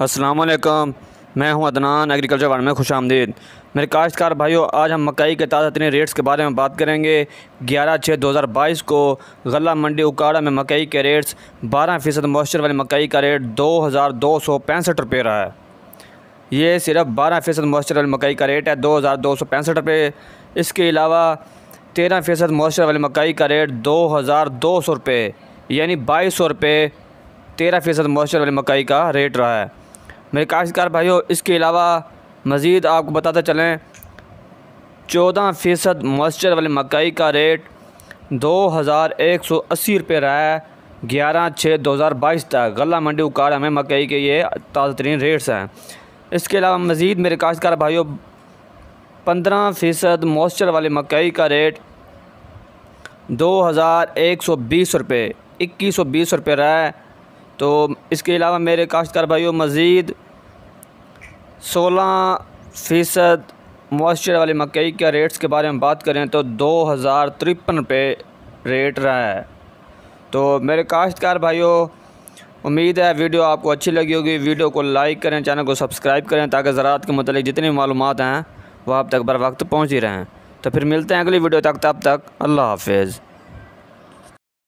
वालेकुम मैं हूं अदनान एग्रीकल्चर वार्ड में खुश आमदीद मेरे काश्तकार भाइयों आज हम मकई के ताज़ा तरीन रेट्स के बारे में बात करेंगे 11 छः 2022 को गला मंडी उकाड़ा में मकई के रेट्स 12 फ़ीसद मॉइस्चर वाली मकई का रेट दो हज़ार दो सौ पैंसठ रुपये रहा है ये सिर्फ 12 फ़ीसद मॉइस्चर वाली मकई का रेट है दो हज़ार दो सौ पैंसठ रुपये इसके अलावा तेरह फ़ीसद मॉइस्चर वाली मकई का रेट दो हज़ार दो सौ रुपये यानी बाईस सौ रुपये तेरह फ़ीसद मॉइस्चर वाली मकई का रेट रहा है मेरे काश्तकार भाइयों इसके अलावा मज़ीद आपको बताते चलें चौदह फ़ीसद मॉइस्चर वाली मकई का रेट दो हज़ार एक सौ अस्सी रुपये रहा है ग्यारह छः दो हज़ार बाईस तक गला मंडी उकार हमें मकई के ये ताज़ा तरीन रेट्स हैं इसके अलावा मज़ीद मेरे काश्तकार भाइयों पंद्रह फ़ीसद मॉइस्चर वाली मकई का रेट दो हज़ार एक सौ बीस रुपये इक्कीस सौ बीस रुपये रहा है तो इसके अलावा मेरे काश्तकार भाइयों मज़ीद सोलह फ़ीसद मॉइस्चर वाली मकई के रेट्स के बारे में बात करें तो दो हज़ार तिरपन रुपये रेट रहा है तो मेरे काश्तकार भाइयों उम्मीद है वीडियो आपको अच्छी लगी होगी वीडियो को लाइक करें चैनल को सब्सक्राइब करें ताकि ज़रात के मतलब जितनी मालूम हैं वह आप तक बर वक्त पहुँच ही रहें तो फिर मिलते हैं अगली वीडियो तक तब तक अल्लाह हाफिज़